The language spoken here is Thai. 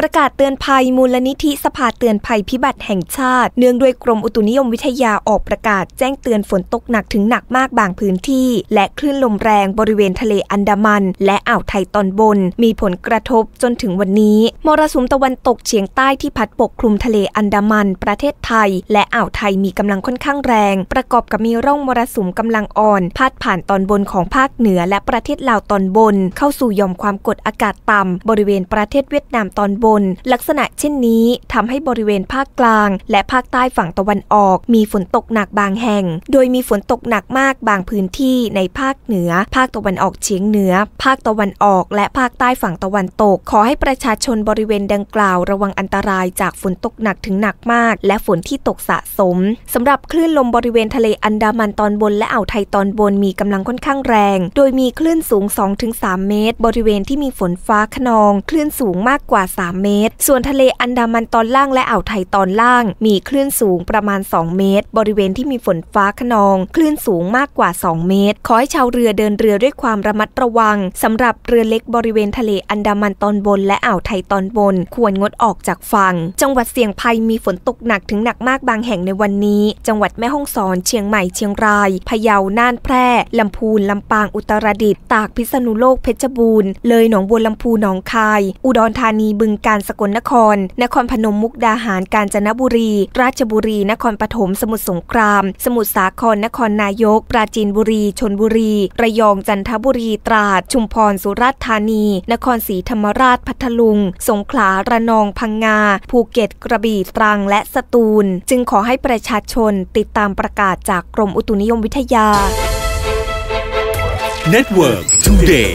ประกาศเตือนภัยมูลนิธิสภาเตือนภัยพิบัติแห่งชาติเนื่องด้วยกรมอุตุนิยมวิทยาออกประกาศแจ้งเตือนฝนตกหนักถึงหนักมากบางพื้นที่และคลื่นลมแรงบริเวณทะเลอันดามันและอ่าวไทยตอนบนมีผลกระทบจนถึงวันนี้มรสุมตะวันตกเฉียงใต้ที่พัดปกคลุมทะเลอันดามัน ประเทศไทย และอ่าวไทยมีกำลังค่อนข้างแรง ประกอบกับมีร่องมรสุมกำลังอ่อนพาดผ่านตอนบนของภาคเหนือและประเทศลาวตอนบนเข้าสู่ยอมความกดอากาศต่ำบริเวณประเทศเวียดนามตอนบนนลักษณะเช่นนี้ทำให้บริเวณภาคกลางและภาคใต้ฝั่งตะวันออก มีฝนตกหนักบางแห่ง โดยมีฝนตกหนักมากบางพื้นที่ในภาคเหนือ ภาคตะวันออกเฉียงเหนือ ภาคตะวันออก และภาคใต้ฝั่งตะวันตก ขอให้ประชาชนบริเวณดังกล่าวระวังอันตรายจากฝนตกหนักถึงหนักมาก และฝนที่ตกสะสมสำหรับคลื่นลมบริเวณทะเลอันดามันตอนบนและอ่าวไทยตอนบนมีกำลังค่อนข้างแรง โดยมีคลื่นสูง 2-3 เมตร บริเวณที่มีฝนฟ้าขนองคลื่นสูงมากกว่า 3 3เมตร ส่วนทะเลอันดามันตอนล่างและอ่าวไทยตอนล่าง มีคลื่นสูงประมาณ 2 เมตร บริเวณที่มีฝนฟ้าขนอง คลื่นสูงมากกว่า 2 เมตรขอให้ชาวเรือเดินเรือด้วยความระมัดระวังสำหรับเรือเล็กบริเวณทะเลอันดามันตอนบนและอ่าวไทยตอนบน ควรงดออกจากฝั่งจังหวัดเสี่ยงภัยมีฝนตกหนักถึงหนักมากบางแห่งในวันนี้ จังหวัดแม่ฮ่องสอนเชียงใหม่เชียงรายพะเยาน่านแพร่ลำพูนลำปางอุตรดิตถ์ตากพิษณุโลกเพชรบูรณ์เลยหนองบัวลำพูหนองคาย อุดรธานีบึงการสกลนคร นครพนมมุกดาหารกาญจนบุรี ราชบุรี นครปฐม สมุทรสงคราม สมุทรสาคร นครนายก ปราจีนบุรี ชนบุรี ระยองจันทบุรีตราด ชุมพร สุราษฎร์ธานี นครศรีธรรมราช พัทลุง สงขลา ระนอง พังงา ภูเก็ต กระบี่ ตรัง และสตูล จึงขอให้ประชาชนติดตามประกาศจากกรมอุตุนิยมวิทยา Network Today